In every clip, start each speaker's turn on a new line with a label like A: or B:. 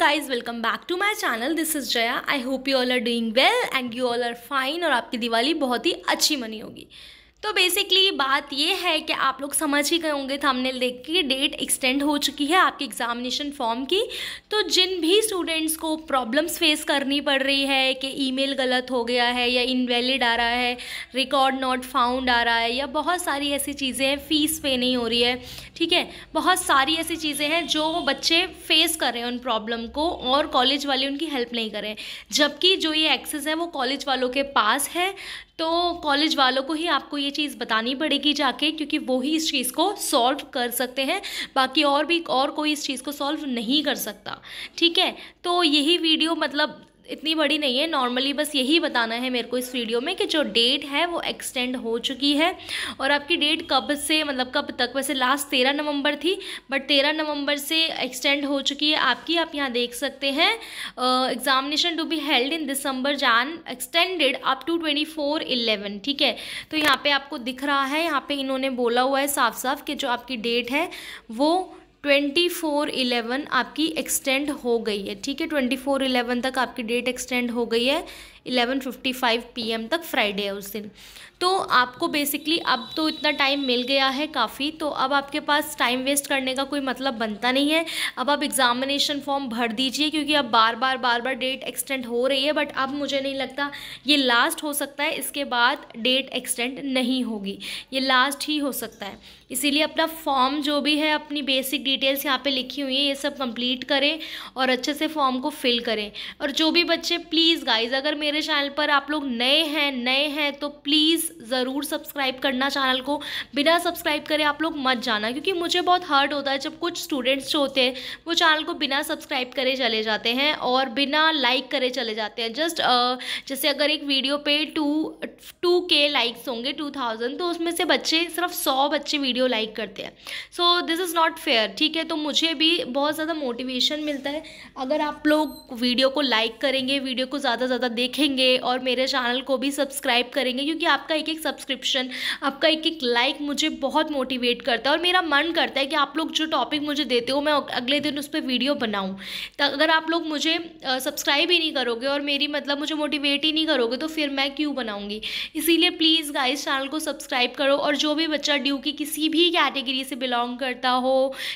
A: guys welcome back to my channel this is Jaya I hope you all are doing well and you all are fine और आपकी दिवाली बहुत ही अच्छी money होगी तो basically बात ये है कि आप लोग समझ ही गए होंगे थंबनेल देख के डेट एक्सटेंड हो चुकी है आपके एग्जामिनेशन फॉर्म की तो जिन भी स्टूडेंट्स को प्रॉब्लम्स फेस करनी पड़ रही है कि ईमेल गलत हो गया है या इनवैलिड आ रहा है रिकॉर्ड नॉट फाउंड आ रहा है या बहुत सारी ऐसी चीज़ें हैं फ़ीस पे नहीं हो रही है ठीक है बहुत सारी ऐसी चीज़ें हैं जो बच्चे फेस कर रहे हैं उन प्रॉब्लम को और कॉलेज वाले उनकी हेल्प नहीं करें जबकि जो ये एक्सेस है वो कॉलेज वालों के पास है तो कॉलेज वालों को ही आपको ये चीज़ बतानी पड़ेगी जाके क्योंकि वो ही इस चीज़ को सॉल्व कर सकते हैं बाकी और भी और कोई इस चीज़ को सॉल्व नहीं कर सकता ठीक है तो यही वीडियो मतलब इतनी बड़ी नहीं है नॉर्मली बस यही बताना है मेरे को इस वीडियो में कि जो डेट है वो एक्सटेंड हो चुकी है और आपकी डेट कब से मतलब कब तक वैसे लास्ट तेरह नवंबर थी बट तेरह नवंबर से एक्सटेंड हो चुकी है आपकी आप यहाँ देख सकते हैं examination to be held in December Jan extended up to twenty four eleven ठीक है तो यहाँ पर आपको दिख रहा है यहाँ पर इन्होंने बोला हुआ है साफ साफ कि जो आपकी डेट है वो ट्वेंटी फोर इलेवन आपकी एक्सटेंड हो गई है ठीक है ट्वेंटी फोर इलेवन तक आपकी डेट एक्सटेंड हो गई है eleven fifty five P M तक फ्राइडे है उस दिन तो आपको बेसिकली अब तो इतना टाइम मिल गया है काफ़ी तो अब आपके पास टाइम वेस्ट करने का कोई मतलब बनता नहीं है अब आप एग्ज़ामिनेशन फॉर्म भर दीजिए क्योंकि अब बार बार बार बार डेट एक्सटेंड हो रही है बट अब मुझे नहीं लगता ये लास्ट हो सकता है इसके बाद डेट एक्सटेंड नहीं होगी ये लास्ट ही हो सकता है इसीलिए अपना फॉर्म जो भी है अपनी बेसिक डिटेल्स यहाँ पे लिखी हुई है ये सब कंप्लीट करें और अच्छे से फॉर्म को फिल करें और जो भी बच्चे प्लीज़ गाइज अगर मेरे मेरे चैनल पर आप लोग नए हैं नए हैं तो प्लीज़ ज़रूर सब्सक्राइब करना चैनल को बिना सब्सक्राइब करे आप लोग मत जाना क्योंकि मुझे बहुत हर्ट होता है जब कुछ स्टूडेंट्स जो होते हैं वो चैनल को बिना सब्सक्राइब करे चले जाते हैं और बिना लाइक करे चले जाते हैं जस्ट जैसे अगर एक वीडियो पे टू टू के लाइक्स होंगे टू थाउजेंड तो उसमें से बच्चे सिर्फ सौ बच्चे वीडियो लाइक करते हैं so this is not fair ठीक है तो मुझे भी बहुत ज़्यादा मोटिवेशन मिलता है अगर आप लोग वीडियो को लाइक करेंगे वीडियो को ज़्यादा ज़्यादा देखें देखेंगे और मेरे चैनल को भी सब्सक्राइब करेंगे क्योंकि आपका एक एक सब्सक्रिप्शन आपका एक एक लाइक मुझे बहुत मोटिवेट करता है और मेरा मन करता है कि आप लोग जो टॉपिक मुझे देते हो मैं अगले दिन उस पर वीडियो बनाऊँ तो अगर आप लोग मुझे सब्सक्राइब ही नहीं करोगे और मेरी मतलब मुझे मोटिवेट ही नहीं करोगे तो फिर मैं क्यों बनाऊँगी इसीलिए प्लीज़ गाइस चैनल को सब्सक्राइब करो और जो भी बच्चा ड्यू की किसी भी कैटेगरी से बिलोंग करता हो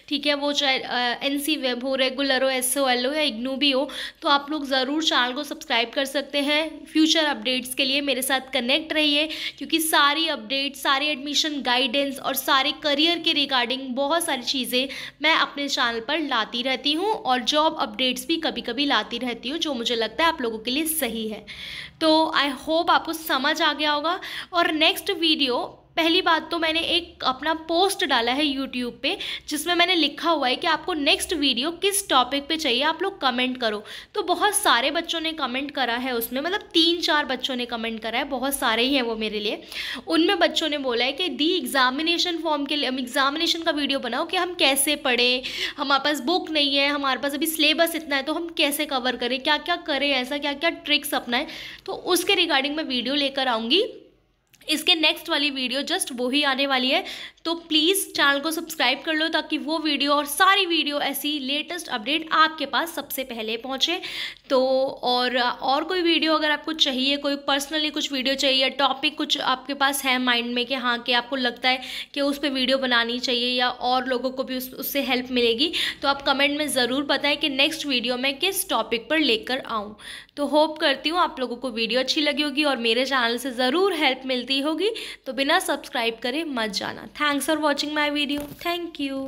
A: ठीक है वो चाहे एन सी वेब हो रेगुलर हो एस ओ एल हो या इग्नू भी हो तो आप लोग ज़रूर चैनल को सब्सक्राइब कर सकते हैं है फ्यूचर अपडेट्स के लिए मेरे साथ कनेक्ट रहिए क्योंकि सारी अपडेट सारे एडमिशन गाइडेंस और सारे करियर के रिगार्डिंग बहुत सारी चीज़ें मैं अपने चैनल पर लाती रहती हूँ और जॉब अपडेट्स भी कभी कभी लाती रहती हूँ जो मुझे लगता है आप लोगों के लिए सही है तो आई होप आपको समझ आ गया होगा और नेक्स्ट वीडियो पहली बात तो मैंने एक अपना पोस्ट डाला है यूट्यूब पे जिसमें मैंने लिखा हुआ है कि आपको नेक्स्ट वीडियो किस टॉपिक पे चाहिए आप लोग कमेंट करो तो बहुत सारे बच्चों ने कमेंट करा है उसमें मतलब तीन चार बच्चों ने कमेंट करा है बहुत सारे ही हैं वो मेरे लिए उनमें बच्चों ने बोला है कि दी एग्जामिनेशन फॉर्म के लिए एग्जामिनेशन का वीडियो बनाओ कि हम कैसे पढ़ें हमारे पास बुक नहीं है हमारे पास अभी सिलेबस इतना है तो हम कैसे कवर करें क्या क्या करें ऐसा क्या क्या ट्रिक्स अपनाएं तो उसके रिगार्डिंग मैं वीडियो लेकर आऊँगी इसके नेक्स्ट वाली वीडियो जस्ट वो ही आने वाली है तो प्लीज़ चैनल को सब्सक्राइब कर लो ताकि वो वीडियो और सारी वीडियो ऐसी लेटेस्ट अपडेट आपके पास सबसे पहले पहुँचे तो और और कोई वीडियो अगर आपको चाहिए कोई पर्सनली कुछ वीडियो चाहिए टॉपिक कुछ आपके पास है माइंड में कि हाँ कि आपको लगता है कि उस पर वीडियो बनानी चाहिए या और लोगों को भी उस उससे हेल्प मिलेगी तो आप कमेंट में ज़रूर बताएं कि नेक्स्ट वीडियो मैं किस टॉपिक पर लेकर आऊँ तो होप करती हूँ आप लोगों को वीडियो अच्छी लगी होगी और मेरे चैनल से ज़रूर हेल्प मिलती होगी तो बिना सब्सक्राइब करे मत जाना thanks for watching my video thank you